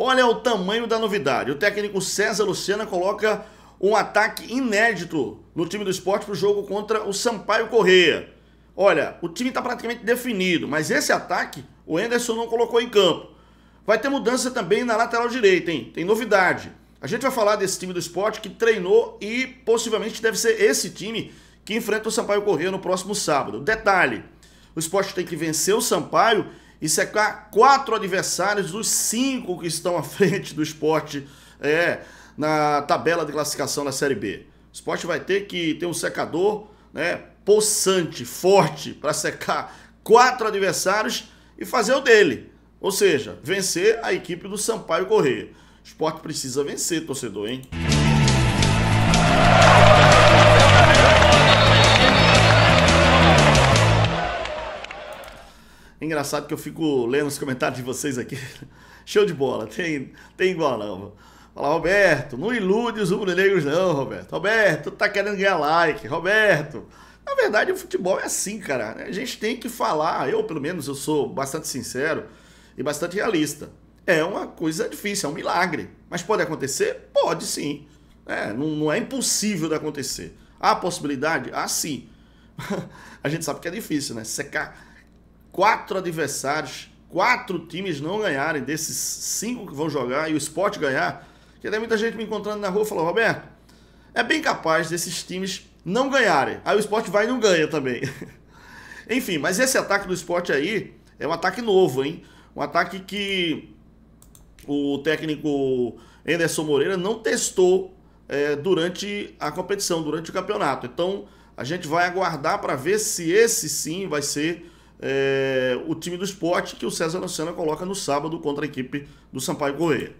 Olha o tamanho da novidade. O técnico César Lucena coloca um ataque inédito no time do esporte para o jogo contra o Sampaio Correia. Olha, o time está praticamente definido, mas esse ataque o Enderson não colocou em campo. Vai ter mudança também na lateral direita, hein? Tem novidade. A gente vai falar desse time do esporte que treinou e possivelmente deve ser esse time que enfrenta o Sampaio Correia no próximo sábado. Detalhe: o esporte tem que vencer o Sampaio e secar é quatro adversários dos cinco que estão à frente do esporte é, na tabela de classificação da Série B. O esporte vai ter que ter um secador né, possante, forte, para secar quatro adversários e fazer o dele. Ou seja, vencer a equipe do Sampaio Correia. O esporte precisa vencer, torcedor, hein? É engraçado que eu fico lendo os comentários de vocês aqui. Show de bola, tem, tem igual não. Fala, Roberto, não ilude os rubro-negros não, Roberto. Roberto, tá querendo ganhar like, Roberto. Na verdade, o futebol é assim, cara. A gente tem que falar, eu pelo menos, eu sou bastante sincero e bastante realista. É uma coisa difícil, é um milagre. Mas pode acontecer? Pode sim. É, não, não é impossível de acontecer. Há possibilidade? Há sim. a gente sabe que é difícil, né? Secar quatro adversários, quatro times não ganharem desses cinco que vão jogar e o esporte ganhar, que tem muita gente me encontrando na rua falou, Roberto, é bem capaz desses times não ganharem. Aí o esporte vai e não ganha também. Enfim, mas esse ataque do esporte aí é um ataque novo, hein? Um ataque que o técnico Anderson Moreira não testou é, durante a competição, durante o campeonato. Então a gente vai aguardar para ver se esse sim vai ser é, o time do esporte que o César Luciano coloca no sábado contra a equipe do Sampaio Correia.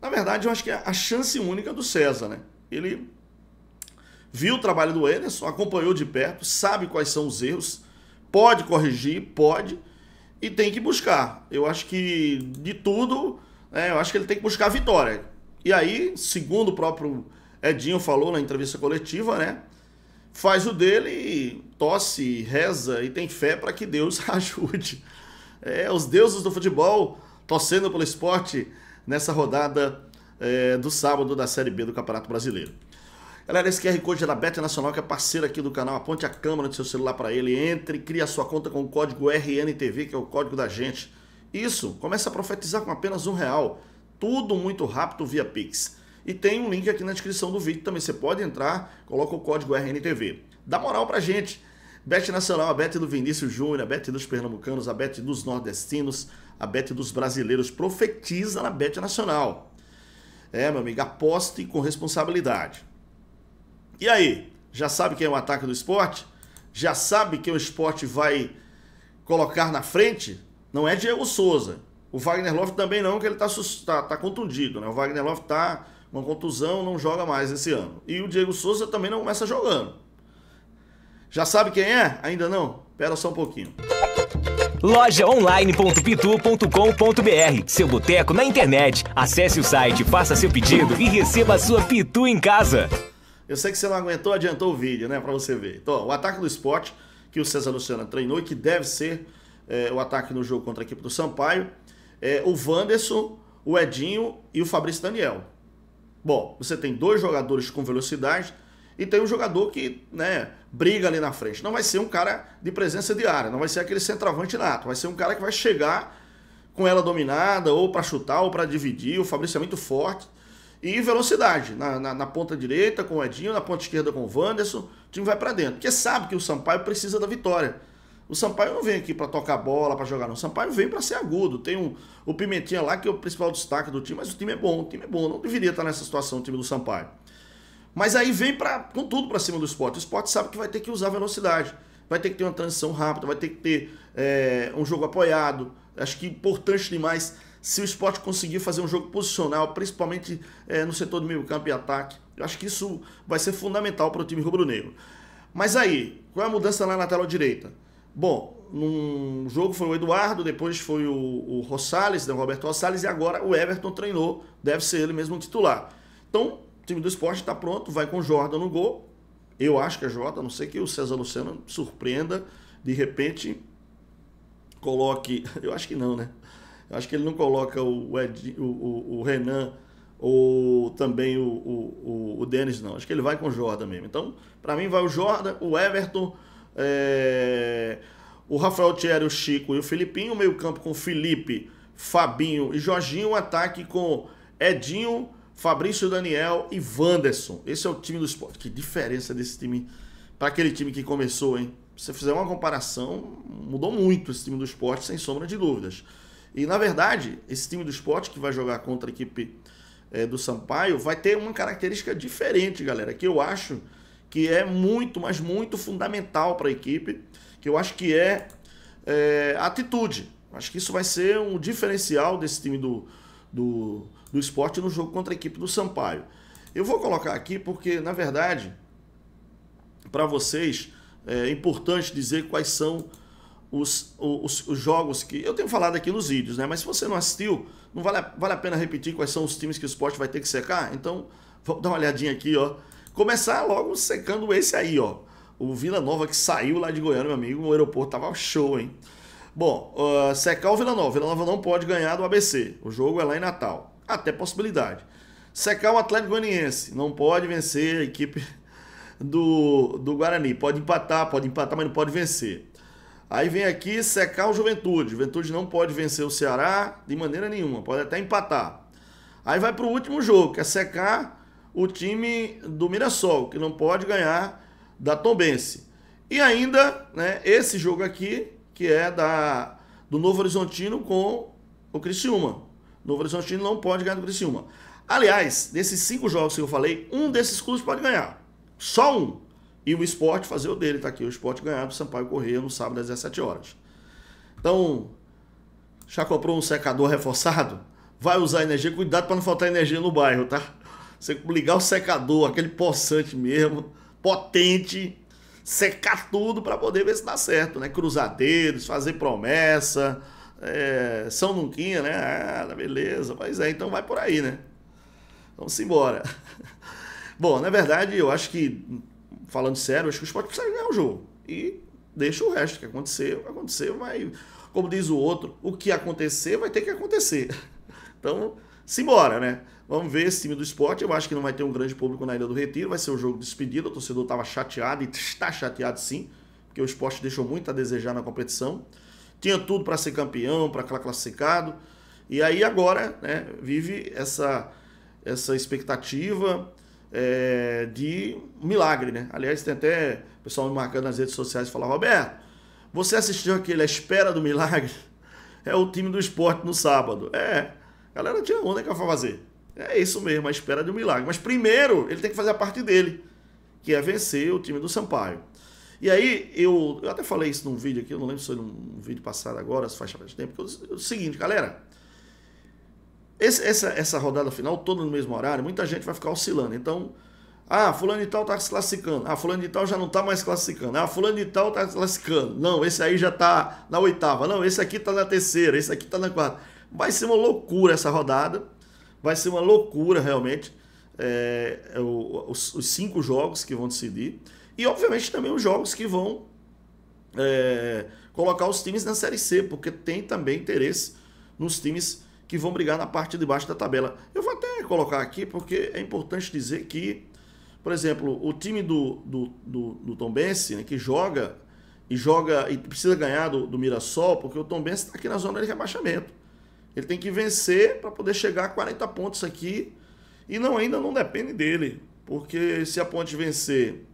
Na verdade, eu acho que é a chance única do César, né? Ele viu o trabalho do Ederson, acompanhou de perto, sabe quais são os erros, pode corrigir, pode, e tem que buscar. Eu acho que, de tudo, né, eu acho que ele tem que buscar a vitória. E aí, segundo o próprio Edinho falou na entrevista coletiva, né? faz o dele, tosse, reza e tem fé para que Deus ajude. É, os deuses do futebol torcendo pelo esporte nessa rodada é, do sábado da Série B do Campeonato Brasileiro. Galera, esse QR Code é da Beta Nacional, que é parceira aqui do canal. Aponte a câmera do seu celular para ele, entre, cria sua conta com o código RNTV, que é o código da gente. Isso, começa a profetizar com apenas um real. Tudo muito rápido via Pix. E tem um link aqui na descrição do vídeo também. Você pode entrar, coloca o código RNTV. Dá moral pra gente. Bet Nacional, a Bet do Vinícius Júnior, a Bet dos Pernambucanos, a Bet dos Nordestinos, a Bet dos Brasileiros. Profetiza na Bet Nacional. É, meu amigo, aposte com responsabilidade. E aí? Já sabe quem é o ataque do esporte? Já sabe quem o esporte vai colocar na frente? Não é Diego Souza. O Wagner Love também não, que ele está tá, tá contundido. Né? O Wagner Love está uma contusão, não joga mais esse ano. E o Diego Souza também não começa jogando. Já sabe quem é? Ainda não? Pera só um pouquinho. Lojaonline.pitu.com.br Seu boteco na internet. Acesse o site, faça seu pedido e receba a sua Pitu em casa. Eu sei que você não aguentou, adiantou o vídeo, né? Pra você ver. Então, o ataque do esporte que o César Luciano treinou e que deve ser é, o ataque no jogo contra a equipe do Sampaio. É, o Wanderson, o Edinho e o Fabrício Daniel. Bom, você tem dois jogadores com velocidade e tem um jogador que né, briga ali na frente. Não vai ser um cara de presença diária, não vai ser aquele centroavante nato, vai ser um cara que vai chegar com ela dominada, ou para chutar, ou para dividir. O Fabrício é muito forte. E velocidade, na, na, na, ponta direita com o Edinho, na ponta esquerda com o Wanderson, o time vai para dentro. Porque sabe que o Sampaio precisa da vitória. O Sampaio não vem aqui para tocar bola, para jogar, não. O Sampaio vem para ser agudo. Tem um, o Pimentinha lá, que é o principal destaque do time, mas o time é bom, o time é bom. Não deveria estar nessa situação o time do Sampaio. Mas aí vem pra, com tudo para cima do esporte. O esporte sabe que vai ter que usar velocidade, vai ter que ter uma transição rápida, vai ter que ter é, um jogo apoiado. Acho que importante demais se o esporte conseguir fazer um jogo posicional, principalmente é, no setor do meio campo e ataque. Eu acho que isso vai ser fundamental para o time rubro-negro. Mas aí, qual é a mudança lá na tela direita? Bom, num jogo foi o Eduardo, depois foi o, o Rosales, né, o Roberto Rosales, e agora o Everton treinou, deve ser ele mesmo o titular. Então, o time do esporte está pronto, vai com o Jordan no gol. Eu acho que é Jordan, a não sei que o César Luciano surpreenda, de repente coloque. Eu acho que não, né? Eu acho que ele não coloca o, Ed, o, o, o Renan ou também o, o, o, o Denis, não. Acho que ele vai com o Jordan mesmo. Então, para mim, vai o Jordan, o Everton é... O Rafael Thierry, o Chico e o Filipinho. O meio-campo com Felipe, Fabinho e Jorginho. O ataque com Edinho, Fabrício Daniel e Wanderson. Esse é o time do esporte. Que diferença desse time para aquele time que começou, hein? Se você fizer uma comparação, mudou muito esse time do esporte, sem sombra de dúvidas. E na verdade, esse time do esporte que vai jogar contra a equipe é, do Sampaio vai ter uma característica diferente, galera, que eu acho que é muito, mas muito fundamental para a equipe, que eu acho que é, é atitude. Acho que isso vai ser um diferencial desse time do, do, do esporte no jogo contra a equipe do Sampaio. Eu vou colocar aqui porque, na verdade, para vocês é importante dizer quais são os, os, os, jogos que. Eu tenho falado aqui nos vídeos, né? Mas se você não assistiu, não vale, vale a pena repetir quais são os times que o esporte vai ter que secar? Então, vamos dar uma olhadinha aqui, ó Começar logo secando esse aí, ó. O Vila Nova que saiu lá de Goiânia, meu amigo. O aeroporto tava show, hein? Bom, uh, secar o Vila Nova. Vila Nova não pode ganhar do ABC. O jogo é lá em Natal. Até possibilidade. Secar o Atlético Goianiense. Não pode vencer a equipe do, do Guarani. Pode empatar, pode empatar, mas não pode vencer. Aí vem aqui secar o Juventude. Juventude não pode vencer o Ceará de maneira nenhuma. Pode até empatar. Aí vai para o último jogo, que é secar o time do Mirassol, que não pode ganhar da Tombense. E ainda, né, esse jogo aqui, que é da do Novo Horizontino com o Criciúma. Novo Horizontino não pode ganhar do Criciúma. Aliás, desses cinco jogos que eu falei, um desses clubes pode ganhar. Só um. E o esporte fazer o dele, tá aqui. O esporte ganhar do Sampaio Correia no sábado às 17 horas. Então, já comprou um secador reforçado? Vai usar energia, cuidado para não faltar energia no bairro, tá? Você ligar o secador, aquele poçante mesmo, potente, secar tudo para poder ver se dá certo, né? Cruzar dedos, fazer promessa, é, São Nunquinha, né? Ah, tá, beleza, mas é, então vai por aí, né? Vamos embora. Bom, na verdade, eu acho que, falando sério, acho que o esporte precisa ganhar o jogo. E deixa o resto que aconteceu, aconteceu, vai. Como diz o outro, o que acontecer vai ter que acontecer. Então, simbora, né? Vamos ver esse time do esporte. Eu acho que não vai ter um grande público na Ilha do Retiro. Vai ser um jogo despedido. despedida. O torcedor estava chateado e está chateado sim, porque o esporte deixou muito a desejar na competição. Tinha tudo para ser campeão, para classificado. E aí agora né, vive essa, essa expectativa é, de milagre. Né? Aliás, tem até o pessoal me marcando nas redes sociais e falando, Roberto, você assistiu aquele A Espera do Milagre? É o time do esporte no sábado. É, a galera tinha onda que eu foi fazer. É isso mesmo, a espera de um milagre. Mas primeiro ele tem que fazer a parte dele, que é vencer o time do Sampaio. E aí, eu, eu até falei isso num vídeo aqui, eu não lembro se foi num vídeo passado agora, se faz bastante tempo, porque eu, o seguinte, galera. Esse, essa, essa rodada final, toda no mesmo horário, muita gente vai ficar oscilando. Então, ah, fulano de tal tá se classificando. Ah, fulano de tal já não tá mais classificando. Ah, fulano de tal tá se classificando. Não, esse aí já tá na oitava. Não, esse aqui tá na terceira, esse aqui tá na quarta. Vai ser uma loucura essa rodada. Vai ser uma loucura realmente é, é os, os, cinco jogos que vão decidir. E obviamente também os jogos que vão é, colocar os times na Série C, porque tem também interesse nos times que vão brigar na parte de baixo da tabela. Eu vou até colocar aqui, porque é importante dizer que, por exemplo, o time do, do, do, do Tom Bense, né, que joga e joga e precisa ganhar do, do Mirassol, porque o Tom Bense está aqui na zona de rebaixamento. Ele tem que vencer para poder chegar a 40 pontos aqui. E não ainda não depende dele. Porque se a ponte vencer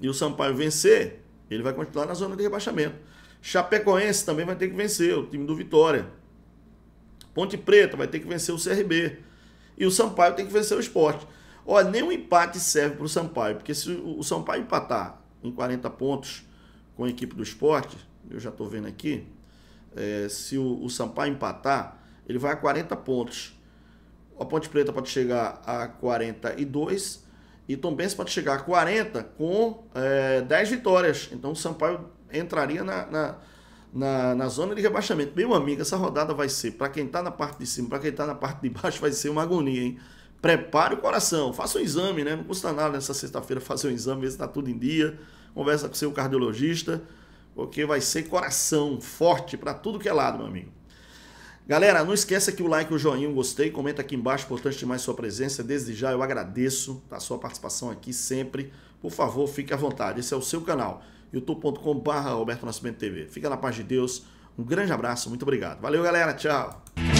e o Sampaio vencer, ele vai continuar na zona de rebaixamento. Chapecoense também vai ter que vencer, o time do Vitória. Ponte Preta vai ter que vencer o CRB. E o Sampaio tem que vencer o esporte. Olha, nenhum empate serve para o Sampaio, porque se o Sampaio empatar em 40 pontos com a equipe do esporte, eu já estou vendo aqui, é, se o, o Sampaio empatar, ele vai a 40 pontos. A Ponte Preta pode chegar a 42 e Tombense pode chegar a 40 com é, 10 vitórias. Então o Sampaio entraria na, na, na, na zona de rebaixamento. Meu amigo, essa rodada vai ser, para quem está na parte de cima, para quem está na parte de baixo, vai ser uma agonia, hein? Prepare o coração, faça um exame, né? Não custa nada nessa sexta-feira fazer um exame, ver se está tudo em dia. Conversa com seu cardiologista porque vai ser coração forte para tudo que é lado, meu amigo. Galera, não esqueça que o like, o joinha, o gostei, comenta aqui embaixo, importante demais sua presença. Desde já eu agradeço a tá? sua participação aqui sempre. Por favor, fique à vontade. Esse é o seu canal, youtube.com.br Roberto Nascimento TV. Fica na paz de Deus. Um grande abraço, muito obrigado. Valeu, galera. Tchau.